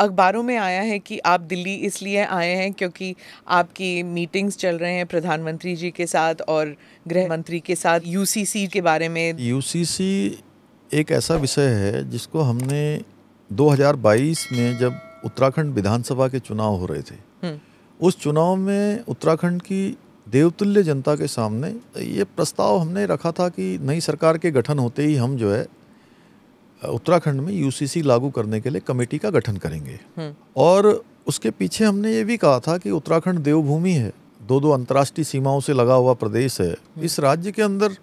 अखबारों में आया है कि आप दिल्ली इसलिए आए हैं क्योंकि आपकी मीटिंग्स चल रहे हैं प्रधानमंत्री जी के साथ और गृह मंत्री के साथ यूसीसी के बारे में यूसीसी एक ऐसा विषय है जिसको हमने 2022 में जब उत्तराखंड विधानसभा के चुनाव हो रहे थे हम्म। उस चुनाव में उत्तराखंड की देवतुल्य जनता के सामने ये प्रस्ताव हमने रखा था कि नई सरकार के गठन होते ही हम जो है उत्तराखंड में यूसीसी लागू करने के लिए कमेटी का गठन करेंगे हम्म। और उसके पीछे हमने ये भी कहा था कि उत्तराखंड देवभूमि है दो दो अंतर्राष्ट्रीय सीमाओं से लगा हुआ प्रदेश है हम्म। इस राज्य के अंदर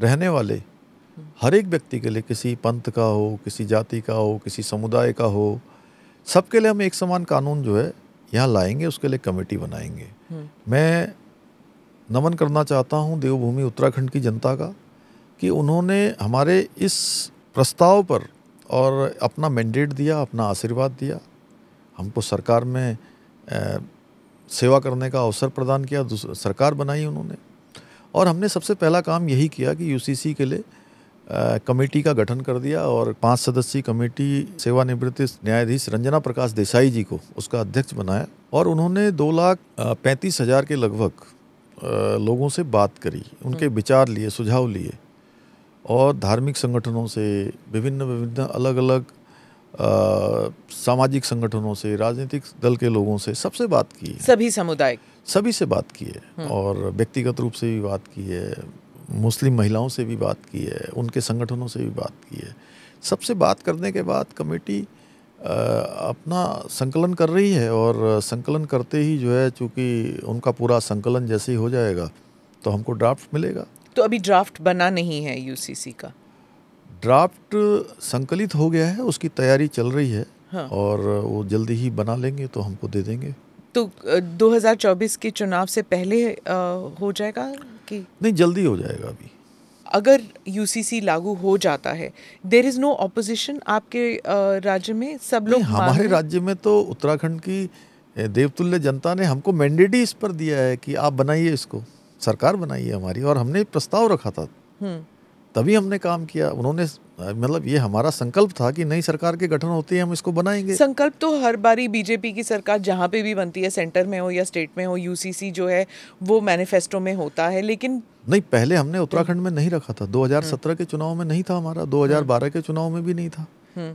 रहने वाले हम्म। हर एक व्यक्ति के लिए किसी पंथ का हो किसी जाति का हो किसी समुदाय का हो सबके लिए हम एक समान कानून जो है यहाँ लाएंगे उसके लिए कमेटी बनाएंगे मैं नमन करना चाहता हूँ देवभूमि उत्तराखंड की जनता का कि उन्होंने हमारे इस प्रस्ताव पर और अपना मैंडेट दिया अपना आशीर्वाद दिया हमको सरकार में ए, सेवा करने का अवसर प्रदान किया सरकार बनाई उन्होंने और हमने सबसे पहला काम यही किया कि यूसीसी के लिए कमेटी का गठन कर दिया और पांच सदस्यीय कमेटी सेवानिवृत्त न्यायाधीश रंजना प्रकाश देसाई जी को उसका अध्यक्ष बनाया और उन्होंने दो लाख पैंतीस हज़ार के लगभग लोगों से बात करी उनके हम्म। विचार लिए सुझाव लिए और धार्मिक संगठनों से विभिन्न विभिन्न अलग अलग सामाजिक संगठनों से राजनीतिक दल के लोगों से सबसे बात की है सभी समुदाय सभी से बात की है हम्म। और व्यक्तिगत रूप से भी बात की है मुस्लिम महिलाओं से भी बात की है उनके संगठनों से भी बात की है सबसे बात करने के बाद कमेटी अपना संकलन कर रही है और संकलन करते ही जो है चूँकि उनका पूरा संकलन जैसे ही हो जाएगा तो हमको ड्राफ्ट मिलेगा तो अभी ड्राफ्ट बना नहीं है यूसीसी का ड्राफ्ट संकलित हो गया है उसकी तैयारी चल रही है हाँ। और वो जल्दी ही बना लेंगे तो हमको दे देंगे तो 2024 के चुनाव से पहले हो जाएगा कि नहीं जल्दी हो जाएगा अभी अगर यूसीसी लागू हो जाता है देर इज़ नो ऑपोजिशन आपके राज्य में सब लोग हमारे राज्य में तो उत्तराखंड की देवतुल्य जनता ने हमको मैंडेट ही इस पर दिया है कि आप बनाइए इसको सरकार बनाई है हमारी और हमने प्रस्ताव रखा था हम्म। तभी हमने काम किया उन्होंने मतलब ये हमारा संकल्प था कि नई सरकार के गठन होते हैं हम इसको बनाएंगे संकल्प तो हर बारी बीजेपी की सरकार जहाँ पे भी बनती है सेंटर में हो या स्टेट में हो यूसीसी जो है वो मैनिफेस्टो में होता है लेकिन नहीं पहले हमने उत्तराखंड में नहीं रखा था 2017 हम्म। के चुनाव में नहीं था हमारा 2012 के चुनाव में भी नहीं था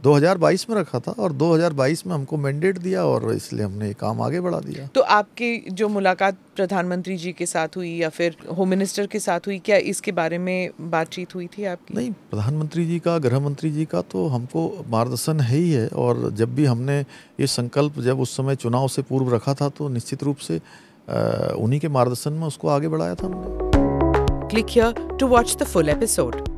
2022 में रखा था और 2022 में हमको मैंडेट दिया और इसलिए हमने ये काम आगे बढ़ा दिया तो आपकी जो मुलाकात प्रधानमंत्री जी के साथ हुई या फिर होम मिनिस्टर के साथ हुई क्या इसके बारे में बातचीत हुई थी आपकी नहीं प्रधानमंत्री जी का गृह मंत्री जी का तो हमको मार्गदर्शन है ही है और जब भी हमने ये संकल्प जब उस समय चुनाव से पूर्व रखा था तो निश्चित रूप से उन्हीं के मार्गदर्शन में उसको आगे बढ़ाया था हमने click to watch the full episode